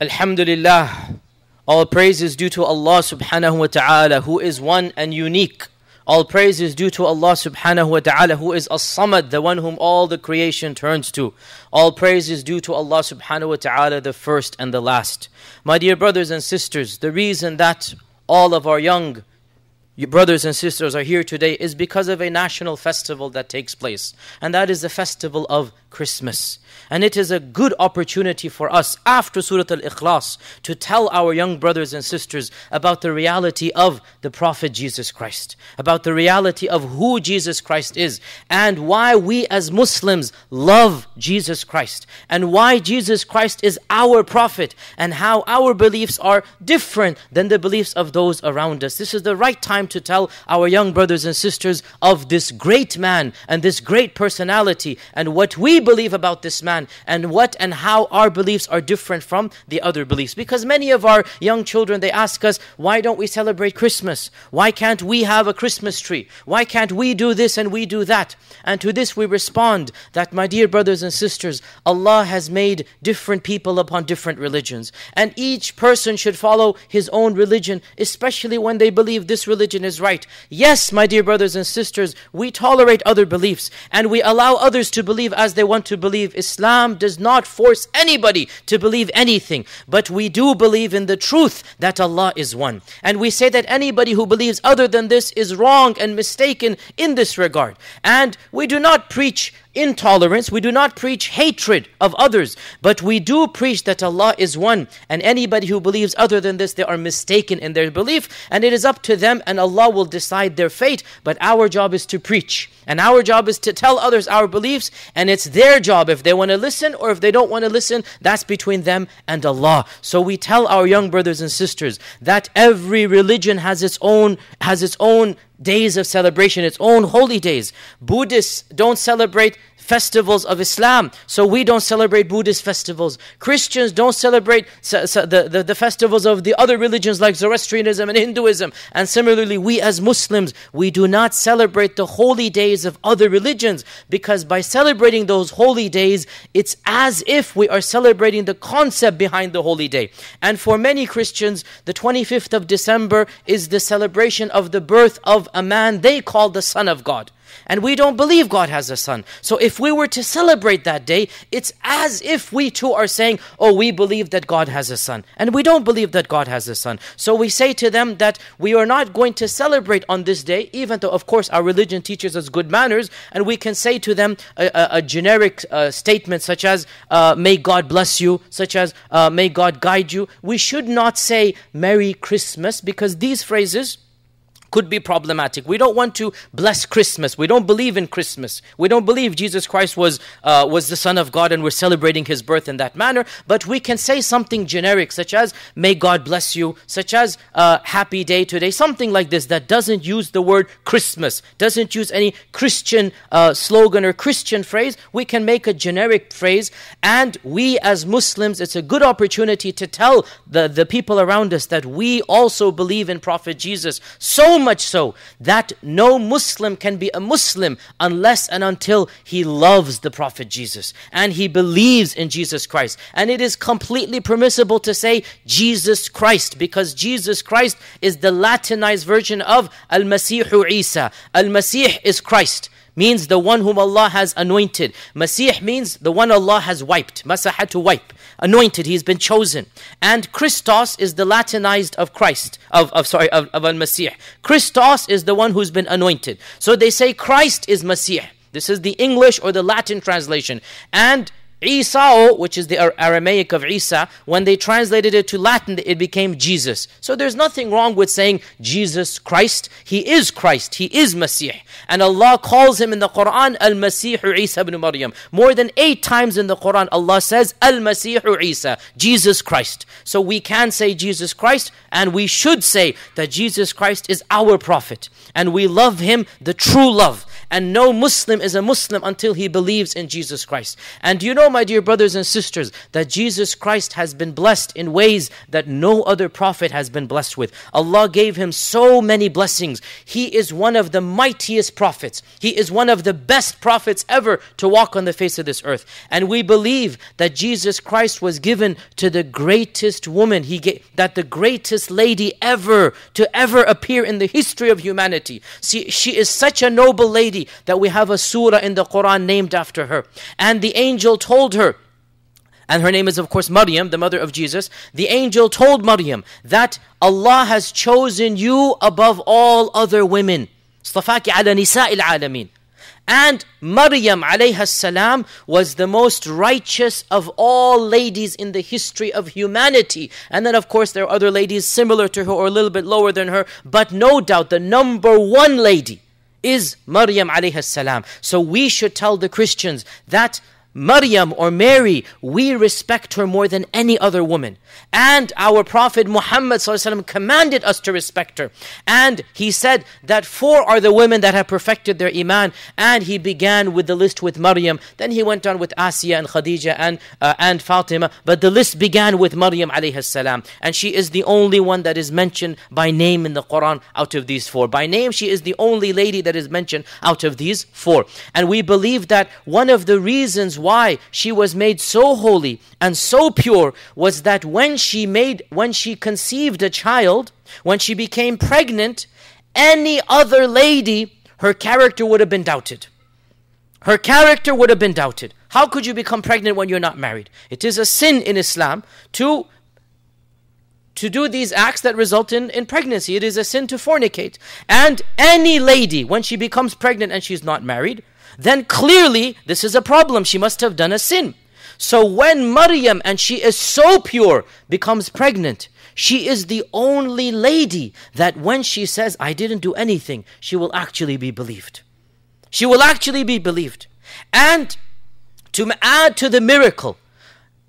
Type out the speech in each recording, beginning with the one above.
Alhamdulillah, all praise is due to Allah subhanahu wa ta'ala who is one and unique. All praise is due to Allah subhanahu wa ta'ala who is as-samad, the one whom all the creation turns to. All praise is due to Allah subhanahu wa ta'ala, the first and the last. My dear brothers and sisters, the reason that all of our young your brothers and sisters are here today is because of a national festival that takes place, and that is the festival of Christmas. And it is a good opportunity for us after Surah Al Ikhlas to tell our young brothers and sisters about the reality of the Prophet Jesus Christ, about the reality of who Jesus Christ is, and why we as Muslims love Jesus Christ, and why Jesus Christ is our Prophet, and how our beliefs are different than the beliefs of those around us. This is the right time time to tell our young brothers and sisters of this great man and this great personality and what we believe about this man and what and how our beliefs are different from the other beliefs. Because many of our young children, they ask us, why don't we celebrate Christmas? Why can't we have a Christmas tree? Why can't we do this and we do that? And to this we respond that, my dear brothers and sisters, Allah has made different people upon different religions. And each person should follow his own religion, especially when they believe this religion religion is right. Yes, my dear brothers and sisters, we tolerate other beliefs and we allow others to believe as they want to believe. Islam does not force anybody to believe anything, but we do believe in the truth that Allah is one. And we say that anybody who believes other than this is wrong and mistaken in this regard. And we do not preach intolerance, we do not preach hatred of others, but we do preach that Allah is one. And anybody who believes other than this, they are mistaken in their belief, and it is up to them, and Allah will decide their fate. But our job is to preach, and our job is to tell others our beliefs, and it's their job if they want to listen or if they don't want to listen, that's between them and Allah. So we tell our young brothers and sisters that every religion has its own has its own days of celebration, its own holy days. Buddhists don't celebrate festivals of Islam. So we don't celebrate Buddhist festivals. Christians don't celebrate the, the, the festivals of the other religions like Zoroastrianism and Hinduism. And similarly, we as Muslims, we do not celebrate the holy days of other religions because by celebrating those holy days, it's as if we are celebrating the concept behind the holy day. And for many Christians, the 25th of December is the celebration of the birth of a man they call the Son of God and we don't believe God has a son. So if we were to celebrate that day, it's as if we too are saying, Oh, we believe that God has a son, and we don't believe that God has a son. So we say to them that we are not going to celebrate on this day, even though, of course, our religion teaches us good manners, and we can say to them a, a, a generic uh, statement such as, uh, May God bless you, such as, uh, May God guide you. We should not say Merry Christmas because these phrases could be problematic. We don't want to bless Christmas. We don't believe in Christmas. We don't believe Jesus Christ was uh, was the Son of God, and we're celebrating His birth in that manner. But we can say something generic, such as "May God bless you," such as uh, "Happy day today," something like this that doesn't use the word Christmas, doesn't use any Christian uh, slogan or Christian phrase. We can make a generic phrase, and we as Muslims, it's a good opportunity to tell the the people around us that we also believe in Prophet Jesus. So much so that no Muslim can be a Muslim unless and until he loves the Prophet Jesus and he believes in Jesus Christ. And it is completely permissible to say Jesus Christ because Jesus Christ is the Latinized version of Al Masihu Isa. Al Masih is Christ means the one whom Allah has anointed. Masih means the one Allah has wiped. Masaha to wipe. Anointed, he's been chosen. And Christos is the Latinized of Christ, of, of sorry, of, of Al-Masih. Christos is the one who's been anointed. So they say Christ is Masih. This is the English or the Latin translation. And Esau, oh, which is the Aramaic of Isa, when they translated it to Latin, it became Jesus. So there's nothing wrong with saying Jesus Christ. He is Christ. He is Messiah, And Allah calls him in the Quran Al Masih Isa ibn Maryam. More than eight times in the Quran, Allah says Al Masih Isa, Jesus Christ. So we can say Jesus Christ, and we should say that Jesus Christ is our prophet. And we love him the true love. And no Muslim is a Muslim until he believes in Jesus Christ. And you know, my dear brothers and sisters, that Jesus Christ has been blessed in ways that no other prophet has been blessed with. Allah gave him so many blessings. He is one of the mightiest prophets. He is one of the best prophets ever to walk on the face of this earth. And we believe that Jesus Christ was given to the greatest woman, he gave, that the greatest lady ever to ever appear in the history of humanity. See, she is such a noble lady lady that we have a surah in the Quran named after her. And the angel told her, and her name is of course Maryam, the mother of Jesus. The angel told Maryam that Allah has chosen you above all other women. And Maryam alayhi was the most righteous of all ladies in the history of humanity. And then of course there are other ladies similar to her or a little bit lower than her, but no doubt the number one lady is Maryam alayhi salam. So we should tell the Christians that Maryam or Mary, we respect her more than any other woman. And our Prophet Muhammad commanded us to respect her. And he said that four are the women that have perfected their Iman. And he began with the list with Maryam. Then he went on with Asiya and Khadija and, uh, and Fatima. But the list began with Maryam alayhi salam. And she is the only one that is mentioned by name in the Quran out of these four. By name, she is the only lady that is mentioned out of these four. And we believe that one of the reasons why why she was made so holy and so pure was that when she made when she conceived a child, when she became pregnant, any other lady, her character would have been doubted. Her character would have been doubted. How could you become pregnant when you're not married? It is a sin in Islam to to do these acts that result in, in pregnancy. It is a sin to fornicate. And any lady, when she becomes pregnant and she's not married, then clearly this is a problem. She must have done a sin. So when Maryam, and she is so pure, becomes pregnant, she is the only lady that when she says, I didn't do anything, she will actually be believed. She will actually be believed. And to add to the miracle,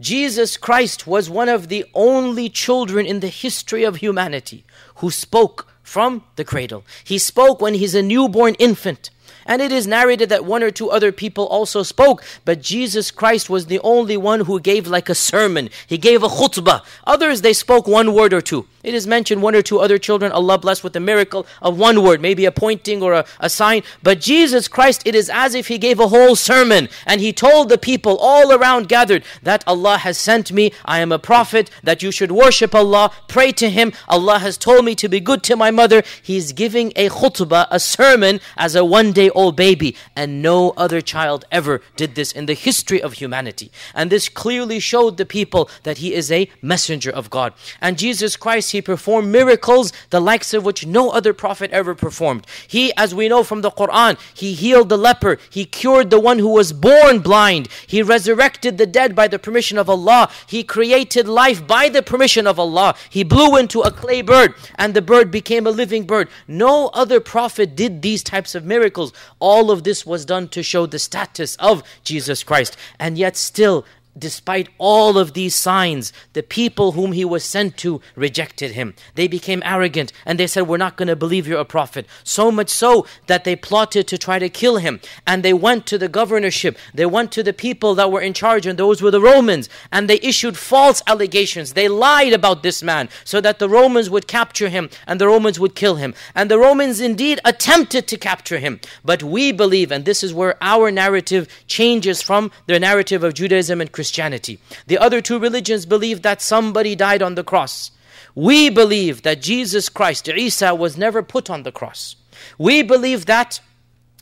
Jesus Christ was one of the only children in the history of humanity who spoke from the cradle. He spoke when he's a newborn infant. And it is narrated that one or two other people also spoke, but Jesus Christ was the only one who gave like a sermon. He gave a khutbah. Others, they spoke one word or two. It is mentioned one or two other children Allah blessed with a miracle of one word, maybe a pointing or a, a sign. But Jesus Christ, it is as if He gave a whole sermon and He told the people all around gathered that Allah has sent me, I am a prophet, that you should worship Allah, pray to Him. Allah has told me to be good to my mother. He's giving a khutbah, a sermon, as a one day old baby. And no other child ever did this in the history of humanity. And this clearly showed the people that He is a messenger of God. And Jesus Christ, he performed miracles the likes of which no other prophet ever performed. He, as we know from the Quran, he healed the leper, he cured the one who was born blind, he resurrected the dead by the permission of Allah, he created life by the permission of Allah, he blew into a clay bird and the bird became a living bird. No other prophet did these types of miracles. All of this was done to show the status of Jesus Christ, and yet still despite all of these signs, the people whom he was sent to rejected him. They became arrogant and they said, We're not going to believe you're a prophet. So much so that they plotted to try to kill him. And they went to the governorship, they went to the people that were in charge, and those were the Romans. And they issued false allegations. They lied about this man so that the Romans would capture him and the Romans would kill him. And the Romans indeed attempted to capture him. But we believe, and this is where our narrative changes from the narrative of Judaism and Christianity Christianity. The other two religions believe that somebody died on the cross. We believe that Jesus Christ, Isa, was never put on the cross. We believe that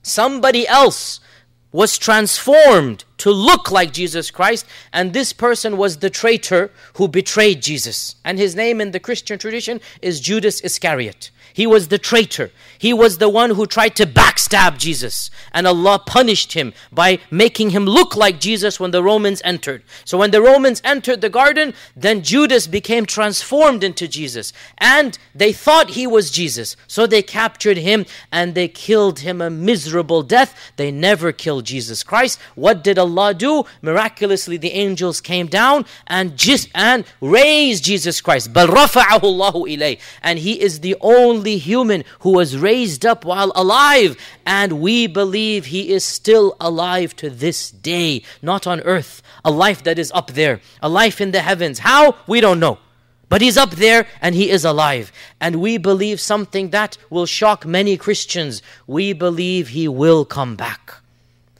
somebody else was transformed to look like Jesus Christ, and this person was the traitor who betrayed Jesus. And his name in the Christian tradition is Judas Iscariot. He was the traitor. He was the one who tried to backstab Jesus. And Allah punished him by making him look like Jesus when the Romans entered. So when the Romans entered the garden, then Judas became transformed into Jesus. And they thought he was Jesus. So they captured him and they killed him a miserable death. They never killed Jesus Christ. What did Allah do? Miraculously, the angels came down and, just, and raised Jesus Christ. And he is the only only human who was raised up while alive, and we believe he is still alive to this day, not on earth, a life that is up there, a life in the heavens. How? We don't know. But he's up there and he is alive. And we believe something that will shock many Christians. We believe he will come back.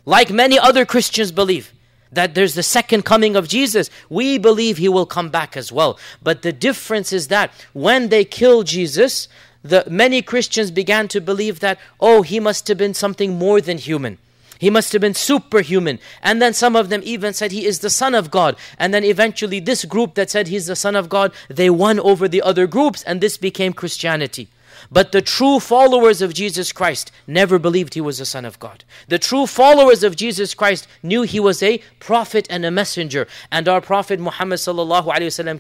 Like many other Christians believe that there's the second coming of Jesus, we believe he will come back as well. But the difference is that when they kill Jesus, the many Christians began to believe that, oh, he must have been something more than human. He must have been superhuman. And then some of them even said he is the Son of God. And then eventually, this group that said he's the Son of God, they won over the other groups, and this became Christianity. But the true followers of Jesus Christ never believed he was the Son of God. The true followers of Jesus Christ knew he was a prophet and a messenger. And our Prophet Muhammad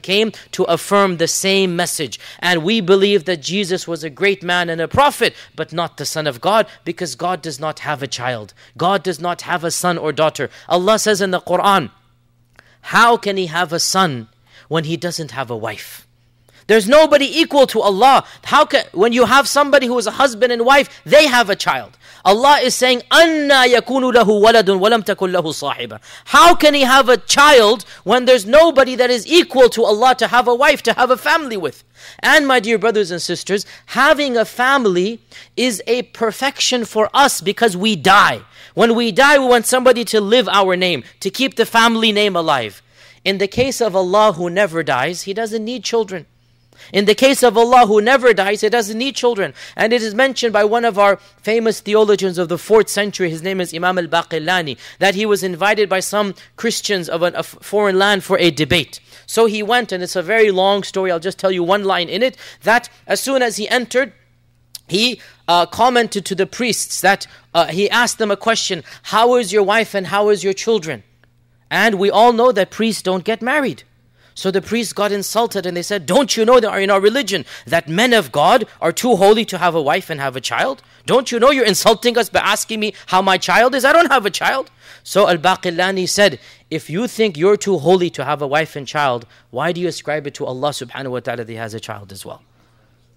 came to affirm the same message. And we believe that Jesus was a great man and a prophet, but not the Son of God, because God does not have a child. God does not have a son or daughter. Allah says in the Quran, How can he have a son when he doesn't have a wife? There's nobody equal to Allah. How can when you have somebody who is a husband and wife, they have a child. Allah is saying, "Anna yakunu lahu waladun walam takun lahu sahiba." How can he have a child when there's nobody that is equal to Allah to have a wife, to have a family with? And my dear brothers and sisters, having a family is a perfection for us because we die. When we die, we want somebody to live our name, to keep the family name alive. In the case of Allah who never dies, he doesn't need children. In the case of Allah, who never dies, He doesn't need children. And it is mentioned by one of our famous theologians of the 4th century, his name is Imam al Baqillani, that he was invited by some Christians of a foreign land for a debate. So he went, and it's a very long story. I'll just tell you one line in it that as soon as he entered, he uh, commented to the priests that uh, he asked them a question How is your wife and how is your children? And we all know that priests don't get married. So the priests got insulted and they said, Don't you know that in our religion that men of God are too holy to have a wife and have a child? Don't you know you're insulting us by asking me how my child is? I don't have a child. So Al Baqillani said, If you think you're too holy to have a wife and child, why do you ascribe it to Allah subhanahu wa ta'ala that He has a child as well?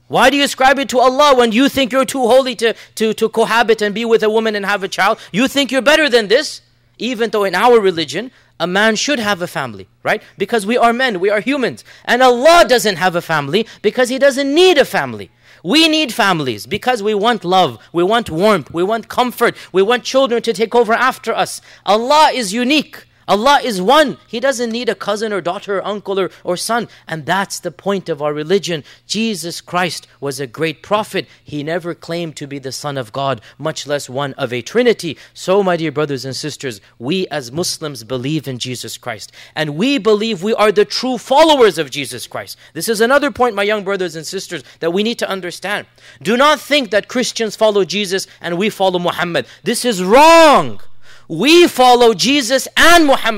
Why do you ascribe it to Allah when you think you're too holy to, to, to cohabit and be with a woman and have a child? You think you're better than this? Even though in our religion, a man should have a family, right? Because we are men, we are humans. And Allah doesn't have a family because He doesn't need a family. We need families because we want love, we want warmth, we want comfort, we want children to take over after us. Allah is unique. Allah is one. He doesn't need a cousin or daughter or uncle or, or son. And that's the point of our religion. Jesus Christ was a great prophet. He never claimed to be the Son of God, much less one of a Trinity. So, my dear brothers and sisters, we as Muslims believe in Jesus Christ. And we believe we are the true followers of Jesus Christ. This is another point, my young brothers and sisters, that we need to understand. Do not think that Christians follow Jesus and we follow Muhammad. This is wrong. We follow Jesus and Muhammad.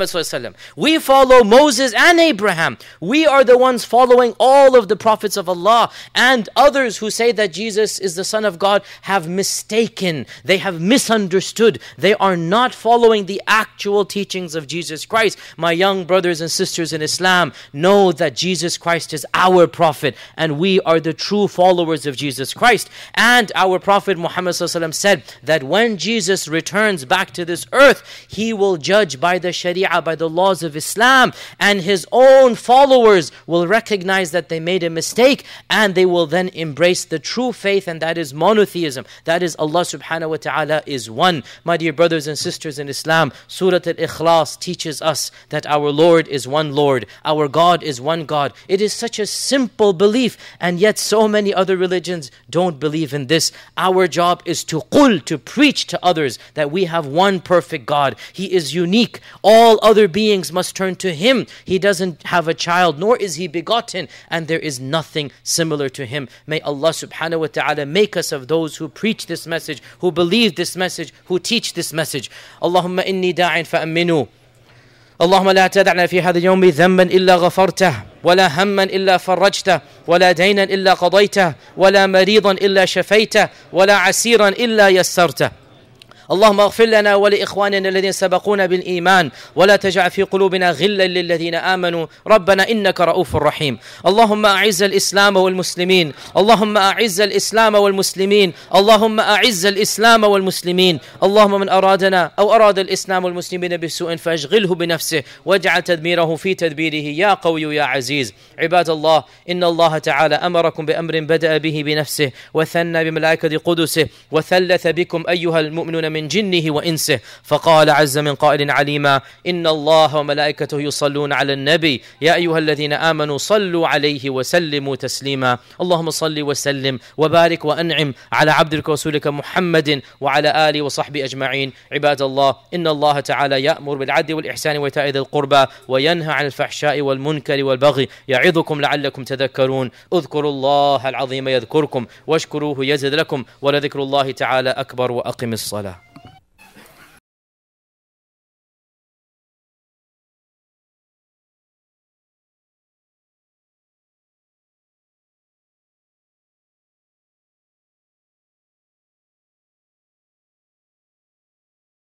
We follow Moses and Abraham. We are the ones following all of the prophets of Allah. And others who say that Jesus is the Son of God have mistaken, they have misunderstood. They are not following the actual teachings of Jesus Christ. My young brothers and sisters in Islam, know that Jesus Christ is our prophet and we are the true followers of Jesus Christ. And our prophet Muhammad said that when Jesus returns back to this earth, earth. He will judge by the Sharia, by the laws of Islam, and his own followers will recognize that they made a mistake and they will then embrace the true faith, and that is monotheism. That is Allah subhanahu wa ta'ala is one. My dear brothers and sisters in Islam, Surah Al Ikhlas teaches us that our Lord is one Lord, our God is one God. It is such a simple belief, and yet so many other religions don't believe in this. Our job is to qul, to preach to others that we have one perfect perfect God. He is unique. All other beings must turn to Him. He doesn't have a child, nor is He begotten, and there is nothing similar to Him. May Allah subhanahu wa ta'ala make us of those who preach this message, who believe this message, who teach this message. Allahumma inni da'in fa'amminu. اللهم لا تدعنا في هذا اليوم ذنبا الا غفرته ولا هما الا فرجته ولا دينا الا قضيته ولا مريضا الا شفيته ولا عسيرا الا يسرته اللهم اغفر لنا ولاخواننا الذين سبقونا بالايمان ولا تجعل في قلوبنا غلا للذين امنوا ربنا انك رؤوف رحيم اللهم اعز الاسلام والمسلمين اللهم اعز الاسلام والمسلمين اللهم اعز الاسلام والمسلمين اللهم من ارادنا او اراد الاسلام والمسلمين بسوء فاشغله بنفسه واجعل تدميره في تدبيره يا قوي يا عزيز عباد الله ان الله تعالى امركم بامر بدا به بنفسه وثنى بملائكه قدسه وثلث بكم ايها المؤمنون من من جنه وإنسه فقال عز من قائل عليما إن الله وملائكته يصلون على النبي يا أيها الذين آمنوا صلوا عليه وسلموا تسليما اللهم صل وسلم وبارك وأنعم على عبدك ورسولك محمد وعلى آله وصحبه أجمعين عباد الله إن الله تعالى يأمر بالعدل والإحسان وإيتاء ذي القربى وينهى عن الفحشاء والمنكر والبغي يعظكم لعلكم تذكرون اذكروا الله العظيم يذكركم واشكروه يزد لكم ولذكر الله تعالى أكبر وأقم الصلاة